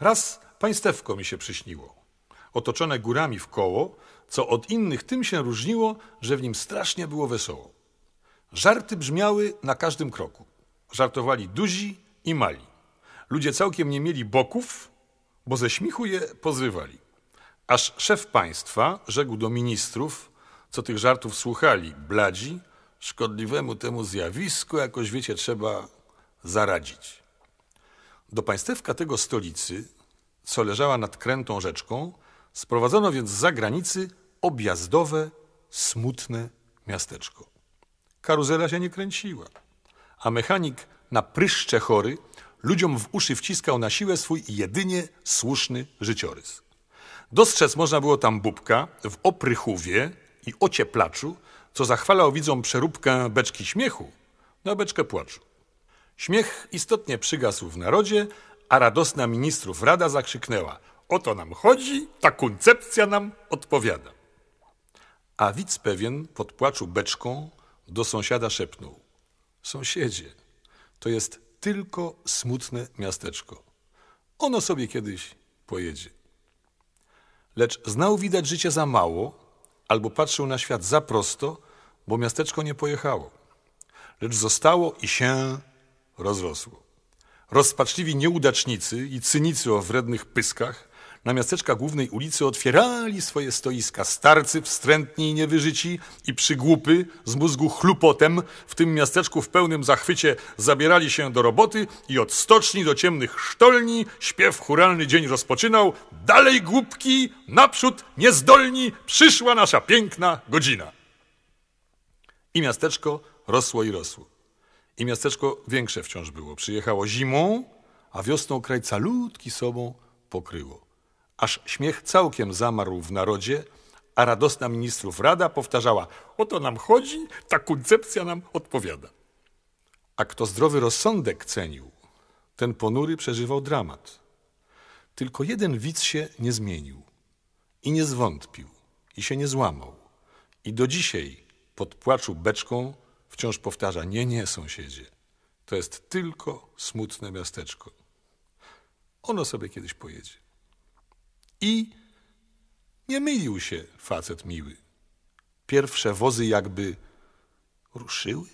Raz państewko mi się przyśniło, otoczone górami w koło, co od innych tym się różniło, że w nim strasznie było wesoło. Żarty brzmiały na każdym kroku. Żartowali duzi i mali. Ludzie całkiem nie mieli boków, bo ze śmichu je pozrywali. Aż szef państwa rzekł do ministrów, co tych żartów słuchali, bladzi, szkodliwemu temu zjawisku jakoś, wiecie, trzeba zaradzić. Do państewka tego stolicy, co leżała nad krętą rzeczką, sprowadzono więc z zagranicy objazdowe, smutne miasteczko. Karuzela się nie kręciła, a mechanik na pryszcze chory ludziom w uszy wciskał na siłę swój jedynie słuszny życiorys. Dostrzec można było tam bubka w oprychuwie i ocieplaczu, co zachwalał widzą przeróbkę beczki śmiechu na beczkę płaczu. Śmiech istotnie przygasł w narodzie, a radosna ministrów rada zakrzyknęła: O to nam chodzi, ta koncepcja nam odpowiada. A widz pewien pod płaczu beczką do sąsiada szepnął: Sąsiedzie, to jest tylko smutne miasteczko. Ono sobie kiedyś pojedzie. Lecz znał widać życie za mało, albo patrzył na świat za prosto, bo miasteczko nie pojechało, lecz zostało i się rozrosło. Rozpaczliwi nieudacznicy i cynicy o wrednych pyskach na miasteczka głównej ulicy otwierali swoje stoiska starcy, wstrętni i niewyżyci i przygłupy z mózgu chlupotem w tym miasteczku w pełnym zachwycie zabierali się do roboty i od stoczni do ciemnych sztolni śpiew churalny dzień rozpoczynał Dalej głupki, naprzód niezdolni, przyszła nasza piękna godzina. I miasteczko rosło i rosło. I miasteczko większe wciąż było. Przyjechało zimą, a wiosną kraj calutki sobą pokryło. Aż śmiech całkiem zamarł w narodzie, a radosna ministrów rada powtarzała: O to nam chodzi, ta koncepcja nam odpowiada. A kto zdrowy rozsądek cenił, ten ponury przeżywał dramat. Tylko jeden widz się nie zmienił i nie zwątpił i się nie złamał. I do dzisiaj pod płaczu beczką wciąż powtarza: Nie, nie, sąsiedzie. To jest tylko smutne miasteczko. Ono sobie kiedyś pojedzie. I nie mylił się facet miły. Pierwsze wozy jakby ruszyły.